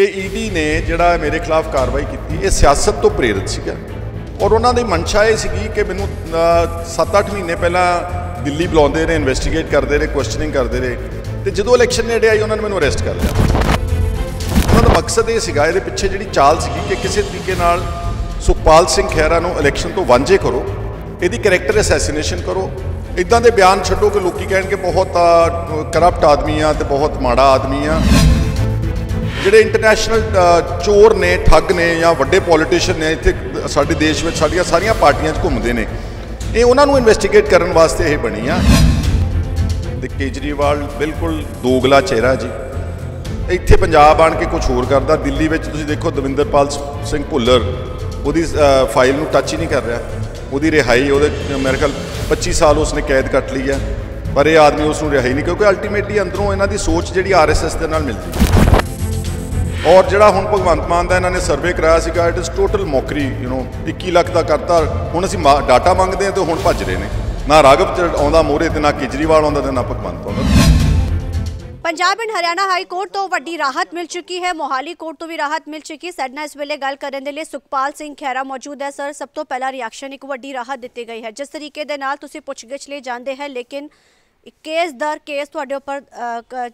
ਇਹ ED e ਨੇ ਜਿਹੜਾ ਮੇਰੇ ਖਿਲਾਫ ਕਾਰਵਾਈ ਕੀਤੀ ਇਹ ਸਿਆਸਤ ਤੋਂ ਪ੍ਰੇਰਿਤ ਸੀਗਾ ਔਰ ਉਹਨਾਂ ਦੀ ਮਨਸ਼ਾ ਇਹ ਸੀਗੀ ਕਿ ਮੈਨੂੰ 7-8 ਮਹੀਨੇ ਪਹਿਲਾਂ ਦਿੱਲੀ ਬੁਲਾਉਂਦੇ ਨੇ ਇਨਵੈਸਟੀਗੇਟ ਕਰਦੇ ਨੇ ਕੁਐਸਚਨਿੰਗ ਕਰਦੇ ਨੇ ਤੇ ਜਦੋਂ ਇਲੈਕਸ਼ਨ ਨੇੜੇ ਆਈ ਉਹਨਾਂ ਨੇ ਮੈਨੂੰ ਅਰੈਸਟ ਕਰ ਲਿਆ ਉਹਨਾਂ ਦਾ ਮਕਸਦ ਇਹ ਸੀਗਾ ਇਹਦੇ ਪਿੱਛੇ ਜਿਹੜੀ ਚਾਲ ਸੀਗੀ ਕਿ ਕਿਸੇ ਤਰੀਕੇ ਨਾਲ ਸੁਖਪਾਲ ਸਿੰਘ ਖਹਿਰਾ ਨੂੰ ਇਲੈਕਸ਼ਨ ਤੋਂ ਵਾਂਝੇ ਕਰੋ ਇਹਦੀ ਕੈਰੈਕਟਰ ਅਸੈਸੀਨੇਸ਼ਨ ਕਰੋ ਇਦਾਂ ਦੇ ਬਿਆਨ ਛੱਡੋ ਕਿ ਲੋਕੀ ਕਹਿਣ ਕਿ ਬਹੁਤ ਕਰਪਟ ਆਦਮੀ ਆ ਤੇ ਬਹੁਤ ਮਾੜਾ ਆਦਮੀ ਆ ਜਿਹੜੇ ਇੰਟਰਨੈਸ਼ਨਲ ਚੋਰ ਨੇ ਠੱਗ ਨੇ ਜਾਂ ਵੱਡੇ ਪੋਲੀਟੀਸ਼ੀਅਨ ਨੇ ਇੱਥੇ ਸਾਡੇ ਦੇਸ਼ ਵਿੱਚ ਸਾਡੀਆਂ ਸਾਰੀਆਂ ਪਾਰਟੀਆਂ 'ਚ ਘੁੰਮਦੇ ਨੇ ਇਹ ਉਹਨਾਂ ਨੂੰ ਇਨਵੈਸਟੀਗੇਟ ਕਰਨ ਵਾਸਤੇ ਇਹ ਬਣੀ ਆ ਤੇ ਕੇਜਰੀਵਾਲ ਬਿਲਕੁਲ ਦੋਗਲਾ ਚਿਹਰਾ ਜੀ ਇੱਥੇ ਪੰਜਾਬ ਆਣ ਕੇ ਕੁਝ ਹੋਰ ਕਰਦਾ ਦਿੱਲੀ ਵਿੱਚ ਤੁਸੀਂ ਦੇਖੋ ਦਵਿੰਦਰਪਾਲ ਸਿੰਘ ਭੁੱਲਰ ਉਹਦੀ ਫਾਈਲ ਨੂੰ ਟੱਚ ਹੀ ਨਹੀਂ ਕਰ ਰਿਹਾ ਉਹਦੀ ਰਿਹਾਈ ਉਹਦੇ ਮੇਰੇ ਖਿਆਲ 25 ਸਾਲ ਉਸਨੇ ਕੈਦ ਕੱਟ ਲਈ ਆ ਪਰ ਇਹ ਆਦਮੀ ਉਸ ਨੂੰ ਰਿਹਾਈ ਨਹੀਂ ਕਿਉਂਕਿ ਅਲਟੀਮੇਟਲੀ ਅੰਦਰੋਂ ਇਹਨਾਂ ਦੀ ਸੋਚ ਜਿਹੜੀ ਆਰਐਸਐਸ ਦੇ ਨਾਲ ਮਿਲਦੀ ਹੈ ਔਰ ਜਿਹੜਾ ਹੁਣ ਭਗਵੰਤ ਮਾਨ ਦਾ ਇਹਨਾਂ ਨੇ ਸਰਵੇ ਕਰਾਇਆ ਸੀਗਾ it is total mockery you know 21 lakh ਦਾ ਕਰਤਾ ਹੁਣ ਅਸੀਂ ਡਾਟਾ ਮੰਗਦੇ ਆ ਤੇ ਹੁਣ ਭੱਜ ਰਹੇ ਨੇ ਨਾ ਰਾਗਵ ਆਉਂਦਾ ਮੋਰੇ ਤੇ ਨਾ ਕੇਜਰੀਵਾਲ ਆਉਂਦਾ ਤੇ ਨਾ ਭਗਵੰਤ ਆਉਂਦਾ Punjab and Haryana high court ਤੋਂ ਵੱਡੀ ਰਾਹਤ ਮਿਲ ਚੁੱਕੀ ਹੈ ਮੋਹਾਲੀ ਕੋਰਟ ਤੋਂ ਵੀ ਰਾਹਤ ਮਿਲ ਚੁੱਕੀ ਹੈ ਇਸ ਵੇਲੇ ਗੱਲ ਕਰਨ ਦੇ ਲਈ ਸੁਖਪਾਲ ਸਿੰਘ ਖੈਰਾ ਮੌਜੂਦ ਹੈ ਸਰ ਸਭ ਤੋਂ ਪਹਿਲਾ ਰਿਐਕਸ਼ਨ ਇੱਕ ਵੱਡੀ ਰਾਹਤ ਦਿੱਤੀ ਗਈ ਹੈ ਜਿਸ ਤਰੀਕੇ ਦੇ ਨਾਲ ਤੁਸੀਂ ਪੁੱਛਗਿੱਛ ਲਈ ਜਾਂਦੇ ਹੈ ਲੇਕਿਨ ਕੇਸ ਦਰ ਕੇਸ ਤੁਹਾਡੇ ਉੱਪਰ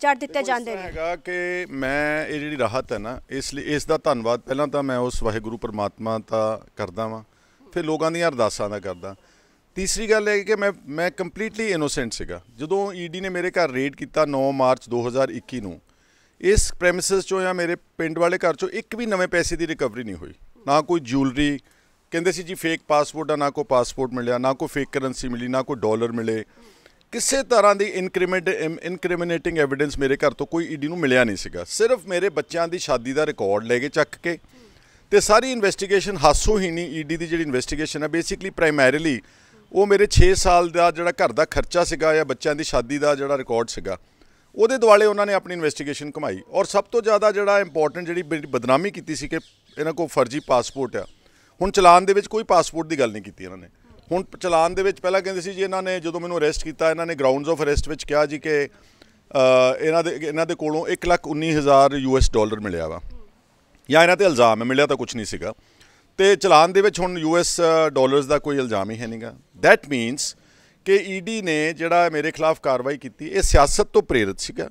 ਚੜ ਦਿੱਤੇ ਜਾਂਦੇ ਨੇ ਹੈਗਾ ਕਿ ਮੈਂ ਇਹ ਜਿਹੜੀ ਰਾਹਤ ਹੈ ਨਾ ਇਸ ਲਈ ਇਸ ਦਾ ਧੰਨਵਾਦ ਪਹਿਲਾਂ ਤਾਂ ਮੈਂ ਉਸ ਵਾਹਿਗੁਰੂ ਪਰਮਾਤਮਾ ਦਾ ਕਰਦਾ ਵਾਂ ਫਿਰ ਲੋਕਾਂ ਦੀਆਂ ਅਰਦਾਸਾਂ ਦਾ ਕਰਦਾ ਤੀਸਰੀ ਗੱਲ ਹੈ ਕਿ ਮੈਂ ਮੈਂ ਕੰਪਲੀਟਲੀ ਇਨੋਸੈਂਟ ਸੀਗਾ ਜਦੋਂ ਈਡੀ e ਨੇ ਮੇਰੇ ਘਰ ਰੇਡ ਕੀਤਾ 9 ਮਾਰਚ 2021 ਨੂੰ ਇਸ ਪ੍ਰੈਮਿਸਿਸ ਚੋਂ ਜਾਂ ਮੇਰੇ ਪਿੰਡ ਵਾਲੇ ਘਰ ਚੋਂ ਇੱਕ ਵੀ ਨਵੇਂ ਪੈਸੇ ਦੀ ਰਿਕਵਰੀ ਨਹੀਂ ਹੋਈ ਨਾ ਕੋਈ ਜੁਐਲਰੀ ਕਹਿੰਦੇ ਸੀ ਜੀ ਫੇਕ ਪਾਸਪੋਰਟ ਆ ਨਾ ਕੋਈ ਪਾਸਪੋਰਟ ਮਿਲਿਆ ਨਾ ਕੋਈ ਫੇਕ ਕਰੰਸੀ ਮਿਲੀ ਨਾ ਕੋਈ ਡਾਲਰ ਮਿਲੇ ਕਿਸੇ ਤਰ੍ਹਾਂ ਦੀ ਇਨਕ੍ਰਿਮੈਂਟ ਇਨਕ੍ਰਿਮੀਨੇਟਿੰਗ ਐਵੀਡੈਂਸ ਮੇਰੇ ਘਰ ਤੋਂ ਕੋਈ ਈਡੀ ਨੂੰ ਮਿਲਿਆ ਨਹੀਂ ਸੀਗਾ ਸਿਰਫ ਮੇਰੇ ਬੱਚਿਆਂ ਦੀ ਸ਼ਾਦੀ ਦਾ ਰਿਕਾਰਡ ਲੈ ਕੇ ਚੱਕ ਕੇ ਤੇ ਸਾਰੀ ਇਨਵੈਸਟੀਗੇਸ਼ਨ ਹਾਸੋ ਹੀ ਨਹੀਂ ਈਡੀ ਦੀ ਜਿਹੜੀ ਇਨਵੈਸਟੀਗੇਸ਼ਨ ਹੈ ਬੇਸਿਕਲੀ ਪ੍ਰਾਇਮਰੀਲੀ ਉਹ ਮੇਰੇ 6 ਸਾਲ ਦਾ ਜਿਹੜਾ ਘਰ ਦਾ ਖਰਚਾ ਸੀਗਾ ਜਾਂ ਬੱਚਿਆਂ ਦੀ ਸ਼ਾਦੀ ਦਾ ਜਿਹੜਾ ਰਿਕਾਰਡ ਸੀਗਾ ਉਹਦੇ ਦੁਆਲੇ ਉਹਨਾਂ ਨੇ ਆਪਣੀ ਇਨਵੈਸਟੀਗੇਸ਼ਨ ਕਮਾਈ ਔਰ ਸਭ ਤੋਂ ਜ਼ਿਆਦਾ ਜਿਹੜਾ ਇੰਪੋਰਟੈਂਟ ਜਿਹੜੀ ਬਦਨਾਮੀ ਕੀਤੀ ਸੀ ਕਿ ਇਹਨਾਂ ਕੋਲ ਫਰਜ਼ੀ ਪਾਸਪੋਰਟ ਆ ਹੁਣ ਚਲਾਨ ਦੇ ਵਿੱਚ ਕੋਈ ਪਾਸਪੋਰਟ ਦੀ ਗੱਲ ਨਹੀਂ ਕੀਤੀ ਇਹਨਾਂ ਨੇ ਹੁਣ ਚਲਾਨ ਦੇ ਵਿੱਚ ਪਹਿਲਾਂ ਕਹਿੰਦੇ ਸੀ ਜੀ ਇਹਨਾਂ ਨੇ ਜਦੋਂ ਮੈਨੂੰ ਅਰੈਸਟ ਕੀਤਾ ਇਹਨਾਂ ਨੇ ਗਰਾਊਂਡਸ ਆਫ ਅਰੈਸਟ ਵਿੱਚ ਕਿਹਾ ਜੀ ਕਿ ਇਹਨਾਂ ਦੇ ਇਹਨਾਂ ਦੇ ਕੋਲੋਂ 119000 ਯੂਐਸ ਡਾਲਰ ਮਿਲਿਆ ਵਾ ਜਾਂ ਇਹਨਾਂ ਤੇ ਇਲਜ਼ਾਮ ਹੈ ਮਿਲਿਆ ਤਾਂ ਕੁਝ ਨਹੀਂ ਸੀਗਾ ਤੇ ਚਲਾਨ ਦੇ ਵਿੱਚ ਹੁਣ ਯੂਐਸ ਡਾਲਰਸ ਦਾ ਕੋਈ ਇਲਜ਼ਾਮ ਹੀ ਹੈ ਨਹੀਂਗਾ ਥੈਟ ਮੀਨਸ ਕਿ ਈਡੀ e ਨੇ ਜਿਹੜਾ ਮੇਰੇ ਖਿਲਾਫ ਕਾਰਵਾਈ ਕੀਤੀ ਇਹ ਸਿਆਸਤ ਤੋਂ ਪ੍ਰੇਰਿਤ ਸੀਗਾ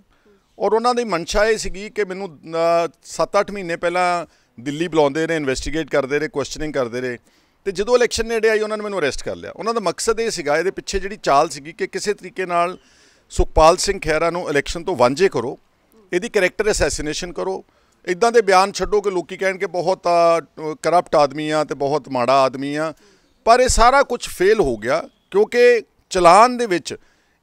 ਔਰ ਉਹਨਾਂ ਦੀ ਮਨਸ਼ਾ ਇਹ ਸੀਗੀ ਕਿ ਮੈਨੂੰ 7-8 ਮਹੀਨੇ ਪਹਿਲਾਂ ਦਿੱਲੀ ਬੁਲਾਉਂਦੇ ਨੇ ਇਨਵੈਸਟੀਗੇਟ ਕਰਦੇ ਰਹੇ ਕੁਐਸਚਨਿੰਗ ਕਰਦੇ ਰਹੇ ਤੇ ਜਦੋਂ ਇਲੈਕਸ਼ਨ ਨੇੜੇ ਆਈ ਉਹਨਾਂ ਨੇ ਮੈਨੂੰ ਅਰੈਸਟ ਕਰ ਲਿਆ ਉਹਨਾਂ ਦਾ ਮਕਸਦ ਇਹ ਸੀਗਾ ਇਹਦੇ ਪਿੱਛੇ ਜਿਹੜੀ ਚਾਲ ਸੀਗੀ ਕਿ ਕਿਸੇ ਤਰੀਕੇ ਨਾਲ ਸੁਖਪਾਲ ਸਿੰਘ ਖਹਿਰਾ ਨੂੰ ਇਲੈਕਸ਼ਨ ਤੋਂ ਵਾਂਝੇ ਕਰੋ ਇਹਦੀ ਕੈਰੈਕਟਰ ਅਸੈਸੀਨੇਸ਼ਨ ਕਰੋ ਇਦਾਂ ਦੇ ਬਿਆਨ ਛੱਡੋ ਕਿ ਲੋਕੀ ਕਹਿਣ ਕਿ ਬਹੁਤ ਕਰਪਟ ਆਦਮੀ ਆ ਤੇ ਬਹੁਤ ਮਾੜਾ ਆਦਮੀ ਆ ਪਰ ਇਹ ਸਾਰਾ ਕੁਝ ਫੇਲ ਹੋ ਗਿਆ ਕਿਉਂਕਿ ਚਲਾਨ ਦੇ ਵਿੱਚ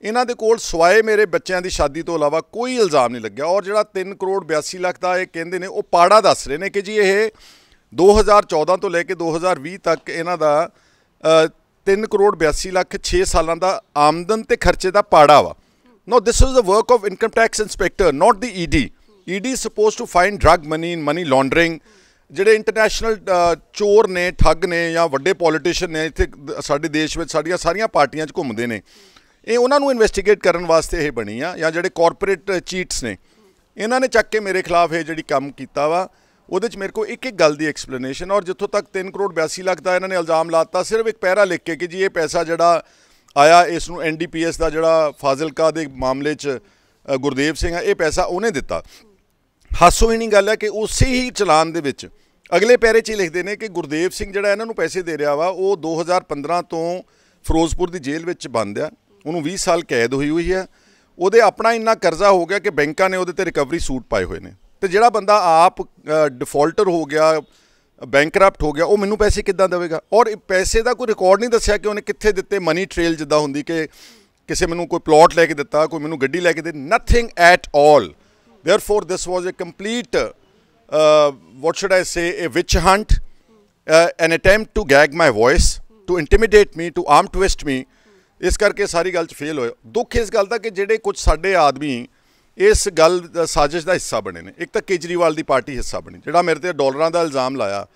ਇਹਨਾਂ ਦੇ ਕੋਲ ਸਵਾਏ ਮੇਰੇ ਬੱਚਿਆਂ ਦੀ ਸ਼ਾਦੀ ਤੋਂ ਇਲਾਵਾ ਕੋਈ ਇਲਜ਼ਾਮ ਨਹੀਂ ਲੱਗਿਆ ਔਰ ਜਿਹੜਾ 3 ਕਰੋੜ 82 ਲੱਖ ਦਾ ਇਹ ਕਹਿੰਦੇ ਨੇ ਉਹ ਪਾੜਾ ਦੱਸ ਰਹੇ ਨੇ ਕਿ ਜੀ ਇਹ 2014 ਤੋਂ ਲੈ ਕੇ 2020 ਤੱਕ ਇਹਨਾਂ ਦਾ 3 ਕਰੋੜ 82 ਲੱਖ 6 ਸਾਲਾਂ ਦਾ ਆਮਦਨ ਤੇ ਖਰਚੇ ਦਾ ਪਾੜਾ ਵਾ no this is a work of income tax inspector not the ED ED suppose to find drug money in money laundering ਜਿਹੜੇ ਇੰਟਰਨੈਸ਼ਨਲ ਚੋਰ ਨੇ ਠੱਗ ਨੇ ਜਾਂ ਵੱਡੇ ਪੋਲੀਟੀਸ਼ੀਅਨ ਨੇ ਇੱਥੇ ਸਾਡੇ ਦੇਸ਼ ਵਿੱਚ ਸਾਡੀਆਂ ਸਾਰੀਆਂ ਪਾਰਟੀਆਂ 'ਚ ਘੁੰਮਦੇ ਨੇ ਇਹ ਉਹਨਾਂ ਨੂੰ ਇਨਵੈਸਟੀਗੇਟ ਕਰਨ ਵਾਸਤੇ ਇਹ ਬਣੀ ਆ ਜਾਂ ਜਿਹੜੇ ਕਾਰਪੋਰੇਟ ਚੀਟਸ ਨੇ ਇਹਨਾਂ ਨੇ ਚੱਕ ਕੇ ਮੇਰੇ ਖਿਲਾਫ ਇਹ ਜਿਹੜੀ ਕੰਮ ਕੀਤਾ ਵਾ ਉਹਦੇ 'ਚ ਮੇਰੇ ਕੋ ਇੱਕ ਇੱਕ ਗੱਲ ਦੀ ਐਕਸਪਲੇਨੇਸ਼ਨ ਔਰ ਜਿੱਥੋਂ ਤੱਕ 3 ਕਰੋੜ 82 ਲੱਖ ਦਾ ਇਹਨਾਂ ਨੇ ਇਲਜ਼ਾਮ ਲਾਤਾ ਸਿਰਫ ਇੱਕ ਪੈਰਾ ਲਿਖ ਕੇ ਕਿ ਜੀ ਇਹ ਪੈਸਾ ਜਿਹੜਾ ਆਇਆ ਇਸ ਨੂੰ ਐਨਡੀਪੀਐਸ ਦਾ ਜਿਹੜਾ ਫਾਜ਼ਿਲਕਾ ਦੇ ਮਾਮਲੇ 'ਚ ਗੁਰਦੇਵ ਸਿੰਘ ਆ ਇਹ ਪੈਸਾ ਉਹਨੇ ਦਿੱਤਾ ਹਾਸੋ ਹੀ ਨਹੀਂ ਗੱਲ ਹੈ ਕਿ ਉਸੇ ਹੀ ਚਲਾਨ ਦੇ ਵਿੱਚ ਅਗਲੇ ਪੈਰੇ 'ਚ ਲਿਖਦੇ ਨੇ ਕਿ ਗੁਰਦੇਵ ਸਿੰਘ ਜਿਹੜਾ ਇਹਨਾਂ ਨੂੰ ਪੈਸੇ ਦੇ ਰਿਹਾ ਵਾ ਉਹ 2015 ਤੋਂ ਫਿਰੋਜ਼ਪੁਰ ਦੀ ਜੇਲ੍ਹ ਵਿੱਚ ਬੰਦ ਆ ਉਹਨੂੰ 20 ਸਾਲ ਕੈਦ ਹੋਈ ਹੋਈ ਆ ਉਹਦੇ ਆਪਣਾ ਇੰਨਾ ਕਰਜ਼ਾ ਹੋ ਗਿਆ ਕਿ ਬੈਂਕਾਂ ਨੇ ਉਹਦੇ ਤੇ ਰਿਕਵਰੀ ਸੂਟ ਪਾਏ ਹੋਏ ਨੇ ਤੇ ਜਿਹੜਾ ਬੰਦਾ ਆਪ ਡਿਫਾਲਟਰ ਹੋ ਗਿਆ ਬੈਂਕਰਪਟ ਹੋ ਗਿਆ ਉਹ ਮੈਨੂੰ ਪੈਸੇ ਕਿੱਦਾਂ ਦੇਵੇਗਾ ਔਰ ਪੈਸੇ ਦਾ ਕੋਈ ਰਿਕਾਰਡ ਨਹੀਂ ਦੱਸਿਆ ਕਿ ਉਹਨੇ ਕਿੱਥੇ ਦਿੱਤੇ ਮਨੀ ਟ੍ਰੇਲ ਜਿੱਦਾਂ ਹੁੰਦੀ ਕਿ ਕਿਸੇ ਮੈਨੂੰ ਕੋਈ ਪਲਾਟ ਲੈ ਕੇ ਦਿੱਤਾ ਕੋਈ ਮੈਨੂੰ ਗੱਡੀ ਲੈ ਕੇ ਦੇ nothing at all therefore this was a complete what should I say a witch hunt an attempt to gag my voice to voice me to arm twist me ਇਸ ਕਰਕੇ ਸਾਰੀ ਗੱਲ ਚ ਫੇਲ ਹੋਇਆ ਦੁੱਖ ਇਸ ਗੱਲ ਦਾ ਕਿ ਜਿਹੜੇ ਕੁਝ ਸਾਡੇ ਆਦਮੀ ਇਸ ਗੱਲ ਦਾ ਸਾਜ਼ਿਸ਼ ਦਾ ਹਿੱਸਾ ਬਣੇ ਨੇ ਇੱਕ ਤਾਂ ਕੇਜਰੀਵਾਲ ਦੀ ਪਾਰਟੀ ਹਿੱਸਾ ਬਣੀ ਜਿਹੜਾ ਮੇਰੇ ਤੇ ਡਾਲਰਾਂ ਦਾ ਇਲਜ਼ਾਮ ਲਾਇਆ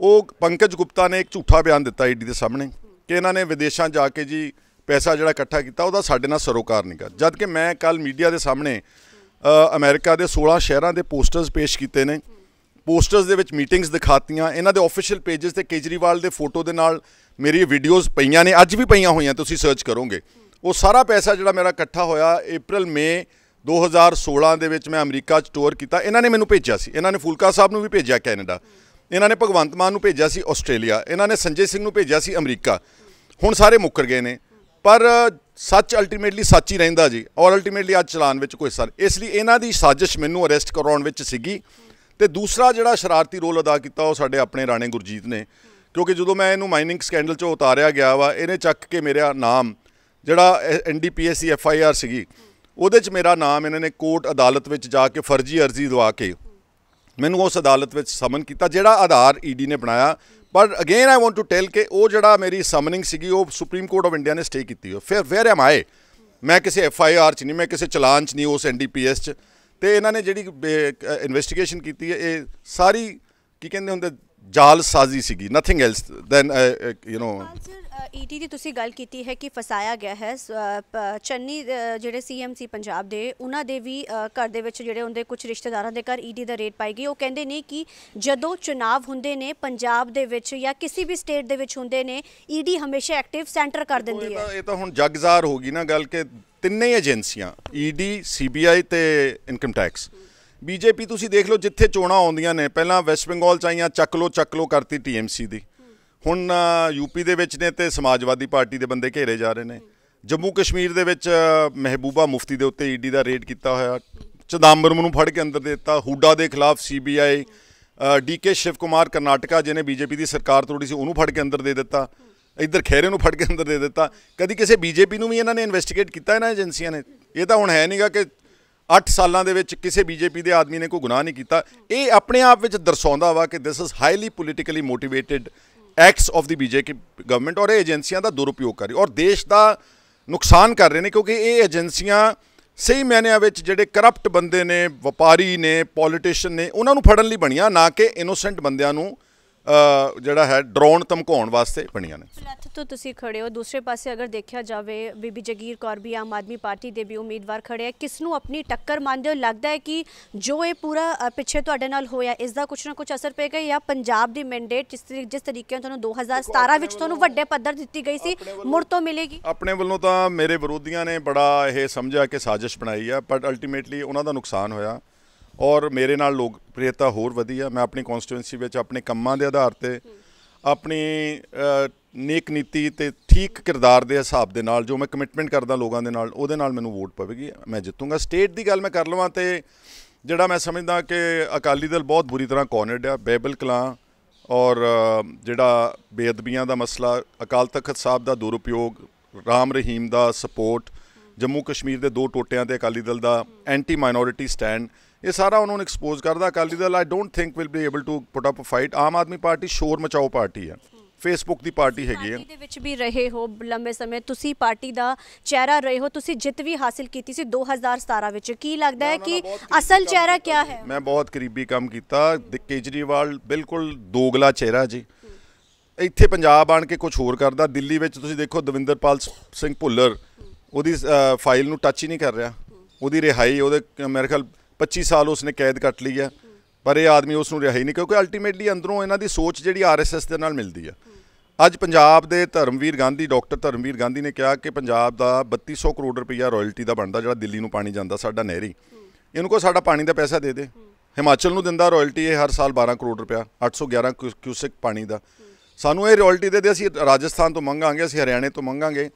ਉਹ ਪੰਕਜ ਗੁਪਤਾ ਨੇ ਇੱਕ ਝੂਠਾ ਬਿਆਨ ਦਿੱਤਾ ਈਡੀ ਦੇ ਸਾਹਮਣੇ ਕਿ ਇਹਨਾਂ ਨੇ ਵਿਦੇਸ਼ਾਂ ਜਾ ਕੇ ਜੀ ਪੈਸਾ ਜਿਹੜਾ ਇਕੱਠਾ ਕੀਤਾ ਉਹਦਾ ਸਾਡੇ ਨਾਲ ਸਰੋਕਾਰ ਨਹੀਂ ਕਰ ਜਦ ਕਿ ਮੈਂ ਕੱਲ ਮੀਡੀਆ ਦੇ ਸਾਹਮਣੇ ਅਮਰੀਕਾ ਦੇ 16 ਸ਼ਹਿਰਾਂ ਦੇ ਪੋਸਟਰਸ ਪੇਸ਼ ਕੀਤੇ ਨੇ ਪੋਸਟਰਸ ਦੇ ਵਿੱਚ ਮੀਟਿੰਗਸ ਦਿਖਾਤੀਆਂ ਇਹਨਾਂ ਦੇ ਆਫੀਸ਼ੀਅਲ ਪੇजेस ਤੇ ਕੇਜਰੀਵਾਲ ਦੇ ਫੋਟੋ ਦੇ ਨਾਲ ਮੇਰੀ ਵੀਡੀਓਜ਼ ਪਈਆਂ ਨੇ ਅੱਜ ਵੀ ਪਈਆਂ ਹੋਈਆਂ ਤੁਸੀਂ ਸਰਚ ਕਰੋਗੇ ਉਹ ਸਾਰਾ ਪੈਸਾ ਜਿਹੜਾ ਮੇਰਾ ਇਕੱਠਾ ਹੋਇਆ April May 2016 ਦੇ ਵਿੱਚ ਮੈਂ ਅਮਰੀਕਾ 'ਚ ਟੂਰ ਕੀਤਾ ਇਹਨਾਂ ਨੇ ਮੈਨੂੰ ਭੇਜਿਆ ਸੀ ਇਹਨਾਂ ਨੇ ਫੂਲਕਾ ਸਾਹਿਬ ਨੂੰ ਵੀ ਭੇਜਿਆ ਕੈਨੇਡਾ ਇਹਨਾਂ ਨੇ ਭਗਵੰਤ ਮਾਨ ਨੂੰ ਭੇਜਿਆ ਸੀ ਆਸਟ੍ਰੇਲੀਆ ਇਹਨਾਂ ਨੇ ਸੰਜੇ ਸਿੰਘ ਨੂੰ ਭੇਜਿਆ ਸੀ ਅਮਰੀਕਾ ਹੁਣ ਸਾਰੇ ਮੁੱਕਰ ਗਏ ਨੇ ਪਰ ਸੱਚ ਅਲਟੀਮੇਟਲੀ ਸੱਚ ਹੀ ਰਹਿੰਦਾ ਜੀ ਔਰ ਅਲਟੀਮੇਟਲੀ ਅੱਜ ਚਲਾਨ ਵਿੱਚ ਕੋਈ ਸਰ ਇਸ ਲਈ ਇਹਨਾਂ ਦੀ ਸਾਜ਼ਿਸ਼ ਮੈਨੂੰ ਅਰੈਸਟ ਕਰਾਉਣ ਵਿੱਚ ਸੀਗੀ ਤੇ ਦੂਸਰਾ ਜਿਹੜਾ ਸ਼ਰਾਰਤੀ ਰੋਲ ਅਦਾ ਕੀਤਾ ਉਹ ਸਾਡੇ ਆਪਣੇ ਰਾਣੇ ਗੁਰਜੀਤ ਨੇ ਕਿਉਂਕਿ ਜਦੋਂ ਮੈਂ ਇਹਨੂੰ ਮਾਈਨਿੰਗ ਸਕੈਂਡਲ 'ਚੋਂ ਉਤਾਰਿਆ ਗਿਆ ਵਾ ਇਹਨੇ ਚੱਕ ਕੇ ਮੇਰਾ ਨਾਮ ਜਿਹੜਾ ਐਨਡੀਪੀਐਸ ਐਫਆਈਆਰ ਸੀਗੀ ਉਹਦੇ 'ਚ ਮੇਰਾ ਨਾਮ ਇਹਨਾਂ ਨੇ ਕੋਰਟ ਅਦਾਲਤ ਵਿੱਚ ਜਾ ਕੇ ਫਰਜ਼ੀ ਅਰਜ਼ੀ ਦਵਾ ਕੇ ਮੈਨੂੰ ਉਸ ਅਦਾਲਤ ਵਿੱਚ ਸਮਨ ਕੀਤਾ ਜਿਹੜਾ ਆਧਾਰ ਈਡੀ e ਨੇ ਬਣਾਇਆ ਪਰ again I want to tell ਕਿ ਉਹ ਜਿਹੜਾ ਮੇਰੀ ਸਮਨਿੰਗ ਸੀਗੀ ਉਹ ਸੁਪਰੀਮ ਕੋਰਟ ਆਫ ਇੰਡੀਆ ਨੇ ਸਟੇ ਕੀਤੀ ਹੋ ਫਿਰ ਵੇਅਰ ਐਮ ਆਈ ਮੈਂ ਕਿਸੇ ਐਫ ਆਈ ਆਰ 'ਚ ਨਹੀਂ ਮੈਂ ਕਿਸੇ ਚਲਾਨ 'ਚ ਨਹੀਂ ਉਸ ਐਨ ਡੀ ਪੀ ਐਸ 'ਚ ਤੇ ਇਹਨਾਂ ਨੇ ਜਿਹੜੀ ਇਨਵੈਸਟੀਗੇਸ਼ਨ ਕੀਤੀ ਹੈ ਇਹ ਸਾਰੀ ਕੀ ਕਹਿੰਦੇ ਹੁੰਦੇ ਜਾਲ ਸਾਜ਼ੀ ਸੀਗੀ nothing else than you know ED ਦੀ ਤੁਸੀਂ ਗੱਲ ਕੀਤੀ ਹੈ ਕਿ ਫਸਾਇਆ ਗਿਆ ਹੈ ਚੰਨੀ ਜਿਹੜੇ ਸੀਐਮਸੀ ਪੰਜਾਬ ਦੇ ਉਹਨਾਂ ਦੇ ਵੀ ਘਰ ਦੇ ਵਿੱਚ ਜਿਹੜੇ ਹੁੰਦੇ ਕੁਝ ਰਿਸ਼ਤੇਦਾਰਾਂ ਦੇ ਘਰ ਈਟੀ e ਦਾ ਰੇਟ ਪਾਈ ਗਈ ਉਹ ਕਹਿੰਦੇ ਨੇ ਕਿ ਜਦੋਂ ਚੋਣਾਂ ਹੁੰਦੇ ਨੇ ਪੰਜਾਬ ਦੇ ਵਿੱਚ ਜਾਂ ਕਿਸੇ ਵੀ ਸਟੇਟ ਦੇ ਵਿੱਚ ਹੁੰਦੇ ਨੇ ਈਡੀ e ਹਮੇਸ਼ਾ ਐਕਟਿਵ ਸੈਂਟਰ ਕਰ ਦਿੰਦੀ ਹੈ ਇਹ ਤਾਂ ਹੁਣ ਜਗਜ਼ਾਰ ਹੋ ਗਈ ਨਾ ਗੱਲ ਕਿ ਤਿੰਨੇ ਏਜੰਸੀਆਂ ਈਡੀ e ਸੀਬੀਆਈ ਤੇ ਇਨਕਮ ਟੈਕਸ ਬੀਜੇਪੀ ਤੁਸੀਂ ਦੇਖ ਲਓ ਜਿੱਥੇ ਚੋਣਾਂ ਆਉਂਦੀਆਂ ਨੇ ਪਹਿਲਾਂ ਵੈਸਟ ਬੰਗਾਲ ਚ ਆਈਆਂ ਚੱਕ ਲੋ ਚੱਕ ਲੋ ਕਰਤੀ ਟੀਐਮਸੀ ਦੀ ਹੁਣ ਯੂਪੀ ਦੇ ਵਿੱਚ ਨੇ ਤੇ ਸਮਾਜਵਾਦੀ ਪਾਰਟੀ ਦੇ ਬੰਦੇ ਘੇਰੇ ਜਾ ਰਹੇ ਨੇ ਜੰਮੂ ਕਸ਼ਮੀਰ ਦੇ ਵਿੱਚ ਮਹਿਬੂਬਾ ਮੁਫਤੀ ਦੇ ਉੱਤੇ ਈਡੀ e ਦਾ ਰੇਡ ਕੀਤਾ ਹੋਇਆ ਚਦੰਬਰਮ ਨੂੰ ਫੜ ਕੇ ਅੰਦਰ ਦੇ ਦਿੱਤਾ ਹੂਡਾ ਦੇ ਖਿਲਾਫ ਸੀਬੀਆਈ ਡੀਕੇ ਸ਼ਿਵ ਕੁਮਾਰ ਕਰਨਾਟਕਾ ਜਿਹਨੇ ਬੀਜੇਪੀ ਦੀ ਸਰਕਾਰ ਤੋੜੀ ਸੀ ਉਹਨੂੰ ਫੜ ਕੇ ਅੰਦਰ ਦੇ ਦਿੱਤਾ ਇੱਧਰ ਖੇਰੇ ਨੂੰ ਫੜ ਕੇ ਅੰਦਰ ਦੇ ਦਿੱਤਾ ਕਦੀ ਕਿਸੇ ਬੀਜੇਪੀ ਨੂੰ ਵੀ ਇਹਨਾਂ ਨੇ ਇਨਵੈਸਟੀਗੇਟ ਕੀਤਾ ਇਹਨਾਂ ਏਜੰਸੀਆਂ ਨੇ ਇਹ ਤਾਂ ਹੁਣ ਹੈ ਨਹੀਂਗਾ ਕਿ 8 ਸਾਲਾਂ ਦੇ ਵਿੱਚ ਕਿਸੇ ਬੀਜੇਪੀ ਦੇ ਆਦਮੀ ਨੇ ਕੋਈ ਗੁਨਾਹ ਨਹੀਂ ਕੀਤਾ ਇਹ ਆਪਣੇ ਆਪ ਵਿੱਚ ਦਰਸਾਉਂਦਾ ਵਾ ਕਿ this is highly politically motivated acts of the BJP government ਔਰ ਇਹ ਏਜੰਸੀਆਂ ਦਾ ਦੁਰਉਪਯੋਗ ਕਰ ਰਹੀ ਔਰ ਦੇਸ਼ ਦਾ ਨੁਕਸਾਨ ਕਰ ਰਹੇ ਨੇ ਕਿਉਂਕਿ ਇਹ ਏਜੰਸੀਆਂ ਸਹੀ ਮੈਨਿਆਂ ਵਿੱਚ ਜਿਹੜੇ ਕਰਪਟ ਬੰਦੇ ਨੇ ਵਪਾਰੀ ਨੇ ਪੋਲੀਟੀਸ਼ੀਅਨ ਨੇ ਉਹਨਾਂ ਨੂੰ ਫੜਨ ਲਈ ਬਣੀਆਂ ਨਾ ਕਿ ਇਨੋਸੈਂਟ ਬੰਦਿਆਂ ਨੂੰ ਜਿਹੜਾ ਹੈ ਡਰੋਨ ਧਮਕਾਉਣ ਵਾਸਤੇ ਬਣੀਆਂ ਨੇ ਲੱਥ ਤੋਂ ਤੁਸੀਂ ਖੜੇ ਹੋ ਦੂਸਰੇ ਪਾਸੇ ਅਗਰ ਦੇਖਿਆ ਜਾਵੇ ਬੀਬੀ ਜਗੀਰ ਕੌਰ ਵੀ ਆਮ ਆਦਮੀ ਪਾਰਟੀ ਦੇ ਵੀ ਉਮੀਦਵਾਰ ਖੜੇ ਆ ਕਿਸ ਨੂੰ ਆਪਣੀ ਟੱਕਰ ਮੰਨਦੇ ਹੋ ਲੱਗਦਾ ਹੈ ਕਿ ਜੋ ਇਹ ਪੂਰਾ ਪਿੱਛੇ ਤੁਹਾਡੇ ਨਾਲ ਹੋਇਆ ਇਸ ਦਾ ਕੁਝ ਨਾ ਕੁਝ ਅਸਰ ਪਏਗਾ ਜਾਂ ਪੰਜਾਬ ਦੀ ਮੈਂਡੇਟ ਜਿਸ ਜਿਸ ਤਰੀਕੇ ਨਾਲ ਤੁਹਾਨੂੰ 2017 ਵਿੱਚ ਤੁਹਾਨੂੰ ਵੱਡੇ ਪੱਧਰ ਦਿੱਤੀ ਗਈ ਸੀ ਮੁੜ ਤੋਂ ਮਿਲੇਗੀ ਆਪਣੇ ਵੱਲੋਂ ਤਾਂ ਮੇਰੇ ਵਿਰੋਧੀਆਂ ਨੇ ਬੜਾ ਇਹ ਸਮਝਿਆ ਕਿ ਸਾਜ਼ਿਸ਼ ਬਣਾਈ ਆ ਬਟ ਅਲਟੀਮੇਟਲੀ ਉਹਨਾਂ ਦਾ ਨੁਕਸਾਨ ਹੋਇਆ ਔਰ ਮੇਰੇ ਨਾਲ ਲੋਕ ਪ੍ਰਿਯਤਾ ਹੋਰ ਵਧੀਆ ਮੈਂ ਆਪਣੀ ਕਨਸਟੀਟੂਐਂਸੀ ਵਿੱਚ ਆਪਣੇ ਕੰਮਾਂ ਦੇ ਆਧਾਰ ਤੇ ਆਪਣੀ ਨੇਕ ਨੀਤੀ ਤੇ ਠੀਕ ਕਿਰਦਾਰ ਦੇ ਹਿਸਾਬ ਦੇ ਨਾਲ ਜੋ ਮੈਂ ਕਮਿਟਮੈਂਟ ਕਰਦਾ ਲੋਕਾਂ ਦੇ ਨਾਲ ਉਹਦੇ ਨਾਲ ਮੈਨੂੰ ਵੋਟ ਪਵੇਗੀ ਮੈਂ ਜਿੱਤੂਗਾ ਸਟੇਟ ਦੀ ਗੱਲ ਮੈਂ ਕਰ ਲਵਾਂ ਤੇ ਜਿਹੜਾ ਮੈਂ ਸਮਝਦਾ ਕਿ ਅਕਾਲੀ ਦਲ ਬਹੁਤ ਬੁਰੀ ਤਰ੍ਹਾਂ ਕੋਰਨਰਡ ਆ ਬੇਬਲ ਕਲਾਂ ਔਰ ਜਿਹੜਾ ਬੇਅਦਬੀਆਂ ਦਾ ਮਸਲਾ ਅਕਾਲ ਤਖਤ ਸਾਹਿਬ ਦਾ ਦੁਰਉਪਯੋਗ ਰਾਮ ਰਹੀਮ ਦਾ ਸਪੋਰਟ ਜੰਮੂ ਕਸ਼ਮੀਰ ਦੇ ਦੋ ਟੋਟਿਆਂ ਤੇ ਅਕਾਲੀ ਦਲ ਦਾ ਐਂਟੀ ਮਾਈਨੋਰਿਟੀ ਸਟੈਂਡ ਇਹ ਸਾਰਾ ਉਹਨਾਂ ਨੂੰ ਐਕਸਪੋਜ਼ ਕਰਦਾ Akali Dal I don't think will be able to put up a fight Aam Aadmi party ਸ਼ੋਰ ਮਚਾਓ ਪਾਰਟੀ ਹੈ ਫੇਸਬੁੱਕ ਦੀ ਪਾਰਟੀ ਹੈਗੀ ਹੈ ਦੇ ਵਿੱਚ ਵੀ ਰਹੇ ਹੋ ਲੰਬੇ ਸਮੇਂ ਤੁਸੀਂ ਪਾਰਟੀ ਦਾ ਚਿਹਰਾ ਰਹੇ ਹੋ ਤੁਸੀਂ ਜਿੱਤ ਵੀ ਹਾਸਲ ਕੀਤੀ ਸੀ 2017 ਵਿੱਚ ਕੀ ਲੱਗਦਾ ਹੈ ਕਿ ਅਸਲ ਚਿਹਰਾ ਕੀ ਹੈ ਮੈਂ ਬਹੁਤ ਕਰੀਬੀ ਕੰਮ ਕੀਤਾ ਕੇਜਰੀਵਾਲ ਬਿਲਕੁਲ ਦੋਗਲਾ ਚਿਹਰਾ ਜੀ ਇੱਥੇ ਪੰਜਾਬ ਆਣ ਕੇ ਕੁਝ ਹੋਰ ਕਰਦਾ ਦਿੱਲੀ ਵਿੱਚ ਤੁਸੀਂ ਦੇਖੋ ਦਵਿੰਦਰਪਾਲ ਸਿੰਘ ਭੁੱਲਰ ਉਹਦੀ ਫਾਈਲ ਨੂੰ ਟੱਚ ਹੀ ਨਹੀਂ ਕਰ ਰਿਹਾ ਉਹਦੀ ਰਿਹਾਈ ਉਹਦੇ ਮੇਰੇ ਖਿਆਲ 25 ਸਾਲ ਉਸਨੇ ਕੈਦ ਕੱਟ ਲਈ ਹੈ ਪਰ ਇਹ ਆਦਮੀ ਉਸ ਨੂੰ ਰਿਹਾ ਹੀ ਨਹੀਂ ਕਿਉਂਕਿ ਅਲਟੀਮੇਟਲੀ ਅੰਦਰੋਂ ਇਹਨਾਂ ਦੀ ਸੋਚ ਜਿਹੜੀ ਆਰਐਸਐਸ ਦੇ ਨਾਲ ਮਿਲਦੀ ਹੈ ਅੱਜ ਪੰਜਾਬ ਦੇ ਧਰਮਵੀਰ ਗਾਂਧੀ ਡਾਕਟਰ ਧਰਮਵੀਰ ਗਾਂਧੀ ਨੇ ਕਿਹਾ ਕਿ ਪੰਜਾਬ ਦਾ 3200 ਕਰੋੜ ਰੁਪਈਆ ਰਾਇਲਟੀ ਦਾ ਬਣਦਾ ਜਿਹੜਾ ਦਿੱਲੀ ਨੂੰ ਪਾਣੀ ਜਾਂਦਾ ਸਾਡਾ ਨਹਿਰੀ ਇਹਨੂੰ ਕੋ ਸਾਡਾ ਪਾਣੀ ਦਾ ਪੈਸਾ ਦੇ ਦੇ ਹਿਮਾਚਲ ਨੂੰ ਦਿੰਦਾ ਰਾਇਲਟੀ ਇਹ ਹਰ ਸਾਲ 12 ਕਰੋੜ ਰੁਪਇਆ 811 ਕਿਊਸਿਕ ਪਾਣੀ ਦਾ ਸਾਨੂੰ ਇਹ ਰਾਇਲਟੀ ਦੇ ਦੇ ਅਸੀਂ ਰਾਜਸਥਾਨ ਤੋਂ ਮੰਗਾਂਗੇ ਅਸੀਂ ਹਰਿਆਣੇ ਤੋਂ ਮੰਗਾਂਗੇ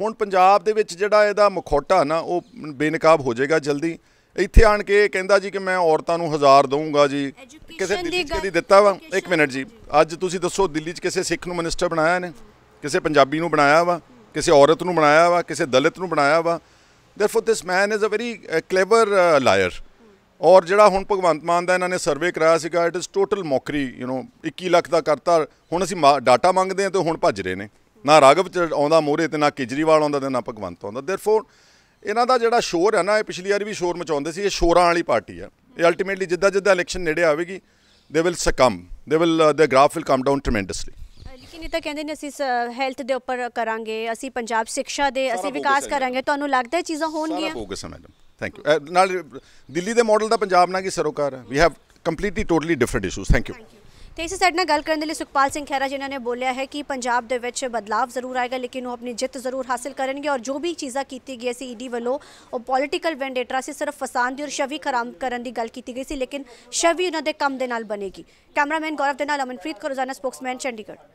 ਹੁਣ ਪੰਜਾਬ ਦੇ ਵਿੱਚ ਜਿਹੜਾ ਇਹਦਾ ਮੁਖੌਟਾ ਨਾ ਉਹ ਬੇਨਕਾਬ ਹੋ ਜਾਏਗਾ ਜਲਦੀ ਇੱਥੇ ਆਣ ਕੇ ਕਹਿੰਦਾ ਜੀ ਕਿ ਮੈਂ ਔਰਤਾਂ ਨੂੰ ਹਜ਼ਾਰ ਦਊਂਗਾ ਜੀ ਕਿਸੇ ਦਿੱਲੀ ਚ ਕਦੀ ਦਿੱਤਾ ਵਾ ਇੱਕ ਮਿੰਟ ਜੀ ਅੱਜ ਤੁਸੀਂ ਦੱਸੋ ਦਿੱਲੀ ਚ ਕਿਸੇ ਸਿੱਖ ਨੂੰ ਮਿਨਿਸਟਰ ਬਣਾਇਆ ਨੇ ਕਿਸੇ ਪੰਜਾਬੀ ਨੂੰ ਬਣਾਇਆ ਵਾ ਕਿਸੇ ਔਰਤ ਨੂੰ ਬਣਾਇਆ ਵਾ ਕਿਸੇ ਦਲਿਤ ਨੂੰ ਬਣਾਇਆ ਵਾ therefore this man is a very clever liar ਔਰ ਜਿਹੜਾ ਹੁਣ ਭਗਵੰਤ ਮਾਨ ਦਾ ਇਹਨਾਂ ਨੇ ਸਰਵੇ ਕਰਾਇਆ ਸੀਗਾ it is total mockery you know 21 lakh ਦਾ ਕਰਤਾ ਹੁਣ ਅਸੀਂ ਡਾਟਾ ਮੰਗਦੇ ਆ ਤੇ ਹੁਣ ਭੱਜ ਰਹੇ ਨੇ ਨਾ ਰਾਗਵ ਆਉਂਦਾ ਮੋਹਰੇ ਤੇ ਨਾ ਕੇਜਰੀਵਾਲ ਆਉਂਦਾ ਤੇ ਨਾ ਭਗਵੰਤ ਆਉਂਦਾ ਦੇਰਫੋਰ ਇਹਨਾਂ ਦਾ ਜਿਹੜਾ ਸ਼ੋਰ ਹੈ ਨਾ ਇਹ ਪਿਛਲੀ ਵਾਰ ਵੀ ਸ਼ੋਰ ਮਚਾਉਂਦੇ ਸੀ ਇਹ ਸ਼ੋਰਾਂ ਵਾਲੀ ਪਾਰਟੀ ਹੈ ਇਹ ਅਲਟੀਮੇਟਲੀ ਜਿੱਦਾਂ ਜਿੱਦਾਂ ਇਲੈਕਸ਼ਨ ਨੇੜੇ ਆਵੇਗੀ they will succumb they will their graph will come down tremendously ਲੇਕਿਨ ਇਹ ਤਾਂ ਕਹਿੰਦੇ ਨੇ ਅਸੀਂ ਹੈਲਥ ਦੇ ਉੱਪਰ ਕਰਾਂਗੇ ਅਸੀਂ ਪੰਜਾਬ ਸਿੱਖਿਆ ਦੇ ਅਸੀਂ ਵਿਕਾਸ ਕਰਾਂਗੇ ਤੁਹਾਨੂੰ ਲੱਗਦਾ ਹੈ ਚੀਜ਼ਾਂ ਹੋਣਗੀਆਂ ਸਾਰਾ ਫੋਕਸ ਹੈ ਮੈਡਮ ਥੈਂਕ ਯੂ ਨਾਲ ਦਿੱਲੀ ਦੇ ਮਾਡਲ ਦਾ ਪੰਜਾਬ ਨਾਲ ਕੀ ਸਰੋਕਾਰ ਹੈ we have completely totally different issues thank you ਤੇ ਇਸੇ ਸਾਈਡ ਨਾਲ ਗੱਲ ਕਰਨ ਦੇ ਲਈ ਸੁਖਪਾਲ ਸਿੰਘ ਖੈਰਾ ਜਿਨ੍ਹਾਂ ਨੇ ਬੋਲਿਆ ਹੈ ਕਿ ਪੰਜਾਬ ਦੇ ਵਿੱਚ ਬਦਲਾਅ ਜ਼ਰੂਰ ਆਏਗਾ ਲੇਕਿਨ ਉਹ ਆਪਣੀ ਜਿੱਤ ਜ਼ਰੂਰ ਹਾਸਲ ਕਰਨਗੇ ਔਰ ਜੋ ਵੀ ਚੀਜ਼ਾਂ ਕੀਤੀ ਗਈ ਸੀ ਈਡੀ ਵੱਲੋਂ ਉਹ ਪੋਲਿਟੀਕਲ ਵੈਂਡੇਟਰਾ ਸੀ ਸਿਰਫ ਫਸਾਨ ਦੀ ਔਰ ਸ਼ਵੀ ਖਰਾਮ ਕਰਨ ਦੀ ਗੱਲ ਕੀਤੀ ਗਈ ਸੀ ਲੇਕਿਨ ਸ਼ਵੀ ਉਹਨਾਂ ਦੇ ਕੰਮ ਦੇ ਨਾਲ ਬਨੇਗੀ ਕੈਮਰਾਮੈਨ ਗੌਰਵ ਦੇ ਨਾਲ ਅਮਨਪ੍ਰੀਤ ਕੋ ਰੋਜ਼ਾਨਾ ਸਪੋਕਸਮੈਨ ਚੰਡੀਗੜ੍ਹ